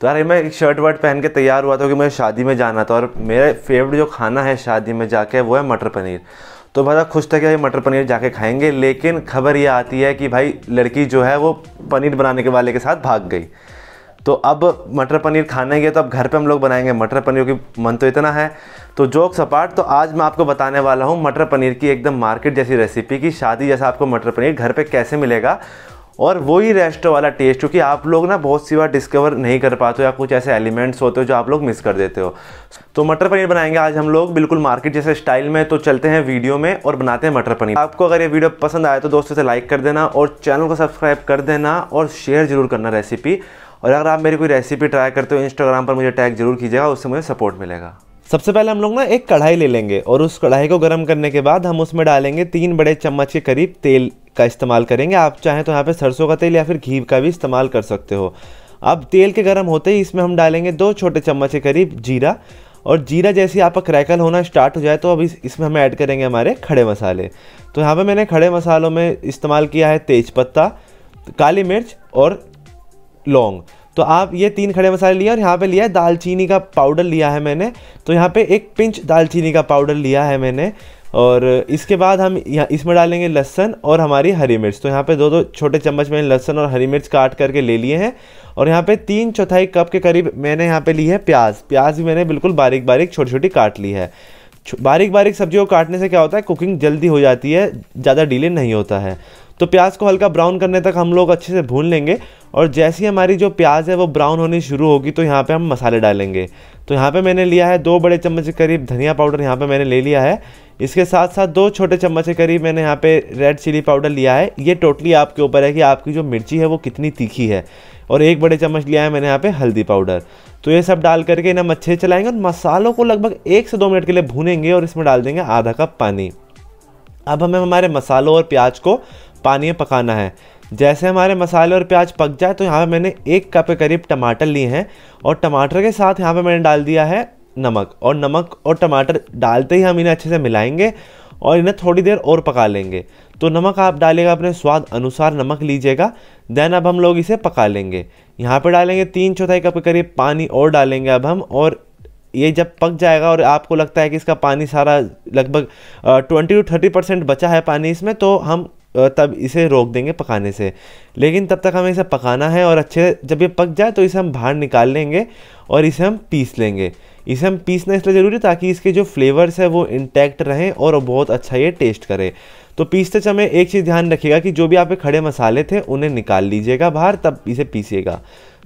तो यार मैं एक शर्ट वर्ट पहन के तैयार हुआ था कि मुझे शादी में जाना था और मेरा फेवरेट जो खाना है शादी में जाके वो है मटर पनीर तो बड़ा खुश था कि भाई मटर पनीर जाके खाएंगे लेकिन खबर ये आती है कि भाई लड़की जो है वो पनीर बनाने के वाले के साथ भाग गई तो अब मटर पनीर खाने गए तो अब घर पे हम लोग बनाएंगे मटर पनीर की मन तो इतना है तो जोक सपाट तो आज मैं आपको बताने वाला हूँ मटर पनीर की एकदम मार्केट जैसी रेसिपी की शादी जैसा आपको मटर पनीर घर पे कैसे मिलेगा और वही रेस्टो वाला टेस्ट क्योंकि आप लोग ना बहुत सी बार डिस्कवर नहीं कर पाते हो या कुछ ऐसे एलिमेंट्स होते हो जो आप लोग मिस कर देते हो तो मटर पनीर बनाएंगे आज हम लोग बिल्कुल मार्केट जैसे स्टाइल में तो चलते हैं वीडियो में और बनाते हैं मटर पनीर आपको अगर ये वीडियो पसंद आए तो दोस्तों से लाइक कर देना और चैनल को सब्सक्राइब कर देना और शेयर जरूर करना रेसिपी और अगर आप मेरी कोई रेसिपी ट्राई करते हो इंस्टाग्राम पर मुझे टैग जरूर कीजिएगा उससे मुझे सपोर्ट मिलेगा सबसे पहले हम लोग ना एक कढ़ाई ले लेंगे और उस कढ़ाई को गर्म करने के बाद हम उसमें डालेंगे तीन बड़े चम्मच के करीब तेल का इस्तेमाल करेंगे आप चाहें तो यहाँ पे सरसों का तेल या फिर घी का भी इस्तेमाल कर सकते हो अब तेल के गर्म होते ही इसमें हम डालेंगे दो छोटे चम्मच के करीब जीरा और जीरा जैसे आपका क्रैकल होना स्टार्ट हो जाए तो अब इस इसमें हम ऐड करेंगे हमारे खड़े मसाले तो यहाँ पे मैंने खड़े मसालों में इस्तेमाल किया है तेज़पत्ता काली मिर्च और लौंग तो आप ये तीन खड़े मसाले लिए और यहाँ पे लिया है दालचीनी का पाउडर लिया है मैंने तो यहाँ पे एक पिंच दालचीनी का पाउडर लिया है मैंने और इसके बाद हम यहाँ इसमें डालेंगे लहसन और हमारी हरी मिर्च तो यहाँ पे दो दो छोटे चम्मच मैंने लहसन और हरी मिर्च काट करके ले लिए हैं और यहाँ पे तीन चौथाई कप के करीब मैंने यहाँ पे ली है प्याज प्याज भी मैंने बिल्कुल बारीक बारीक छोटी छोटी काट ली है बारीक बारीक सब्जियों को काटने से क्या होता है कुकिंग जल्दी हो जाती है ज़्यादा डिले नहीं होता है तो प्याज को हल्का ब्राउन करने तक हम लोग अच्छे से भून लेंगे और जैसे ही हमारी जो प्याज है वो ब्राउन होनी शुरू होगी तो यहाँ पे हम मसाले डालेंगे तो यहाँ पे मैंने लिया है दो बड़े चम्मच के करीब धनिया पाउडर यहाँ पे मैंने ले लिया है इसके साथ साथ दो छोटे चम्मच के करीब मैंने यहाँ पे रेड चिली पाउडर लिया है ये टोटली आपके ऊपर है कि आपकी जो मिर्ची है वो कितनी तीखी है और एक बड़े चम्मच लिया है मैंने यहाँ पे हल्दी पाउडर तो ये सब डाल करके इन्हें अच्छे चलाएंगे और मसालों को लगभग एक से दो मिनट के लिए भूनेंगे और इसमें डाल देंगे आधा कप पानी अब हमें हमारे मसालों और प्याज को पानी में पकाना है जैसे हमारे मसाले और प्याज पक जाए तो यहाँ पे मैंने एक कप के करीब टमाटर लिए हैं और टमाटर के साथ यहाँ पे मैंने डाल दिया है नमक और नमक और टमाटर डालते ही हम इन्हें अच्छे से मिलाएंगे और इन्हें थोड़ी देर और पका लेंगे तो नमक आप डालेगा अपने स्वाद अनुसार नमक लीजिएगा देन अब हम लोग इसे पका लेंगे यहाँ पर डालेंगे तीन चौथाई कप के करीब पानी और डालेंगे अब हम और ये जब पक जाएगा और आपको लगता है कि इसका पानी सारा लगभग ट्वेंटी टू थर्टी परसेंट बचा है पानी इसमें तो हम तब इसे रोक देंगे पकाने से लेकिन तब तक हमें इसे पकाना है और अच्छे जब ये पक जाए तो इसे हम बाहर निकाल लेंगे और इसे हम पीस लेंगे इसे हम पीसना इसलिए ज़रूरी है ताकि इसके जो फ्लेवर्स है वो इंटैक्ट रहें और बहुत अच्छा ये टेस्ट करे तो पीसते समय एक चीज़ ध्यान रखिएगा कि जो भी आपके खड़े मसाले थे उन्हें निकाल लीजिएगा बाहर तब इसे पीसिएगा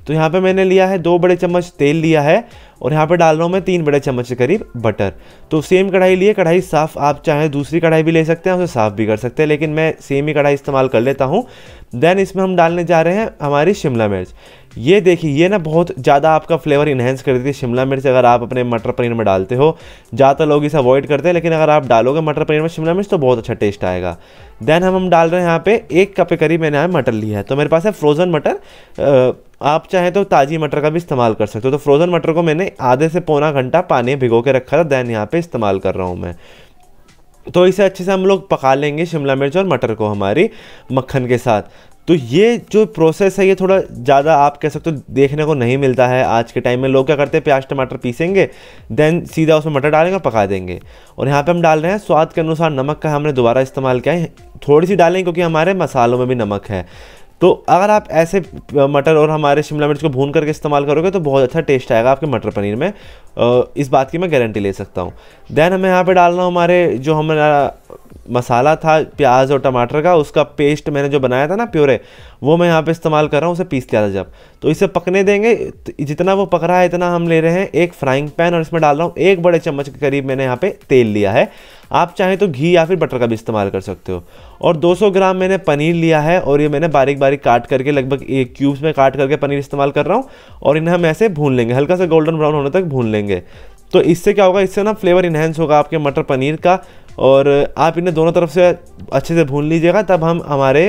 तो यहाँ पे मैंने लिया है दो बड़े चम्मच तेल लिया है और यहाँ पे डाल रहा हूँ मैं तीन बड़े चम्मच के करीब बटर तो सेम कढ़ाई लिए कढ़ाई साफ़ आप चाहें दूसरी कढ़ाई भी ले सकते हैं उसे साफ़ भी कर सकते हैं लेकिन मैं सेम ही कढ़ाई इस्तेमाल कर लेता हूँ देन इसमें हम डालने जा रहे हैं हमारी शिमला मिर्च ये देखिए ये ना बहुत ज़्यादा आपका फ्लेवर इन्हेंस कर देती है शिमला मिर्च अगर आप अपने मटर पनीर में डालते हो ज़्यादातर लोग इसे अवॉइड करते हैं लेकिन अगर आप डालोगे मटर पनीर में शिमला मिर्च तो बहुत अच्छा टेस्ट आएगा देन हम हम डाल रहे हैं यहाँ पे एक कप के करीब मैंने यहाँ मटर लिया है तो मेरे पास है फ्रोज़न मटर आप चाहें तो ताज़ी मटर का भी इस्तेमाल कर सकते हो तो फ्रोज़न मटर को मैंने आधे से पौना घंटा पानी भिगो के रखा था दैन यहाँ पे इस्तेमाल कर रहा हूँ मैं तो इसे अच्छे से हम लोग पका लेंगे शिमला मिर्च और मटर को हमारी मक्खन के साथ तो ये जो प्रोसेस है ये थोड़ा ज़्यादा आप कह सकते हो देखने को नहीं मिलता है आज के टाइम में लोग क्या करते हैं प्याज टमाटर पीसेंगे देन सीधा उसमें मटर डालेंगे और पका देंगे और यहाँ पे हम डाल रहे हैं स्वाद के अनुसार नमक का हमने दोबारा इस्तेमाल किया है थोड़ी सी डालें क्योंकि हमारे मसालों में भी नमक है तो अगर आप ऐसे मटर और हमारे शिमला मिर्च को भून करके इस्तेमाल करोगे तो बहुत अच्छा टेस्ट आएगा आपके मटर पनीर में इस बात की मैं गारंटी ले सकता हूँ देन हमें यहाँ पे डालना हमारे जो हमारा मसाला था प्याज और टमाटर का उसका पेस्ट मैंने जो बनाया था ना प्योरे वो मैं यहाँ पे इस्तेमाल कर रहा हूँ उसे पीस लिया था जब तो इसे पकने देंगे तो जितना वो पक रहा है इतना हम ले रहे हैं एक फ्राइंग पैन और इसमें डाल रहा हूँ एक बड़े चम्मच के करीब मैंने यहाँ पे तेल लिया है आप चाहें तो घी या फिर बटर का भी इस्तेमाल कर सकते हो और 200 ग्राम मैंने पनीर लिया है और ये मैंने बारीक बारीक काट करके लगभग एक क्यूब्स में काट करके पनीर इस्तेमाल कर रहा हूँ और इन्हें हम ऐसे भून लेंगे हल्का सा गोल्डन ब्राउन होने तक भून लेंगे तो इससे क्या होगा इससे ना फ्लेवर इन्हेंस होगा आपके मटर पनीर का और आप इन्हें दोनों तरफ से अच्छे से भून लीजिएगा तब हम हमारे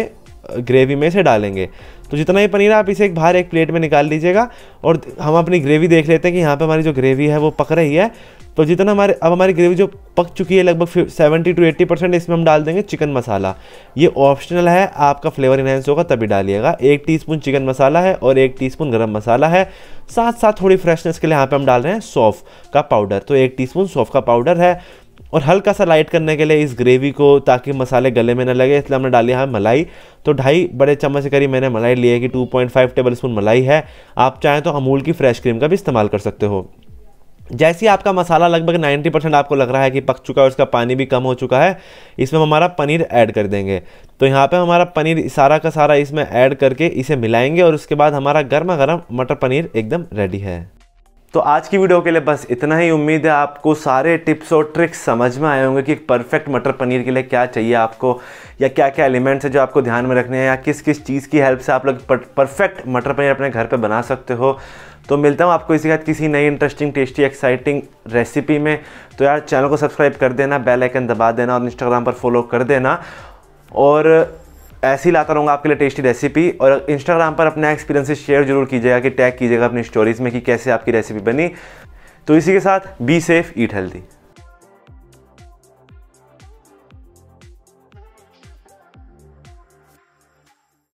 ग्रेवी में से डालेंगे तो जितना ही पनीर आप इसे एक बाहर एक प्लेट में निकाल लीजिएगा और हम अपनी ग्रेवी देख लेते हैं कि यहाँ पे हमारी जो ग्रेवी है वो पक रही है तो जितना हमारे अब हमारी ग्रेवी जो पक चुकी है लगभग सेवेंटी टू एट्टी परसेंट इसमें हम डाल देंगे चिकन मसाला ये ऑप्शनल है आपका फ्लेवर इन्हेंस होगा तभी डालिएगा एक टी चिकन मसाला है और एक टी स्पून मसाला है साथ साथ थोड़ी फ्रेशनेस के लिए यहाँ पर हम डाल रहे हैं सौफ का पाउडर तो एक टी स्पून का पाउडर है और हल्का सा लाइट करने के लिए इस ग्रेवी को ताकि मसाले गले में ना लगे इसलिए हमने डाली है मलाई तो ढाई बड़े चम्मच के करीब मैंने मलाई ली है कि 2.5 टेबल स्पून मलाई है आप चाहें तो अमूल की फ्रेश क्रीम का भी इस्तेमाल कर सकते हो जैसे ही आपका मसाला लगभग 90 परसेंट आपको लग रहा है कि पक चुका है और इसका पानी भी कम हो चुका है इसमें हम हमारा पनीर ऐड कर देंगे तो यहाँ पे हमारा पनीर सारा का सारा इसमें ऐड करके इसे मिलाएंगे और उसके बाद हमारा गर्मा गर्म मटर पनीर एकदम रेडी है तो आज की वीडियो के लिए बस इतना ही उम्मीद है आपको सारे टिप्स और ट्रिक्स समझ में आए होंगे कि एक परफेक्ट मटर पनीर के लिए क्या चाहिए आपको या क्या क्या एलिमेंट्स है जो आपको ध्यान में रखने हैं या किस किस चीज़ की हेल्प से आप लोग परफेक्ट मटर पनीर अपने घर पर बना सकते हो तो मिलता हूँ आपको इसी के साथ किसी नई इंटरेस्टिंग टेस्टी एक्साइटिंग रेसिपी में तो यार चैनल को सब्सक्राइब कर देना बेलाइकन दबा देना और इंस्टाग्राम पर फॉलो कर देना और ऐसे ही लाता रहूँगा आपके लिए टेस्टी रेसिपी और इंस्टाग्राम पर अपना एक्सपीरियंसेस शेयर जरूर कीजिएगा कि टैग कीजिएगा अपनी स्टोरीज़ में कि कैसे आपकी रेसिपी बनी तो इसी के साथ बी सेफ ईट हेल्दी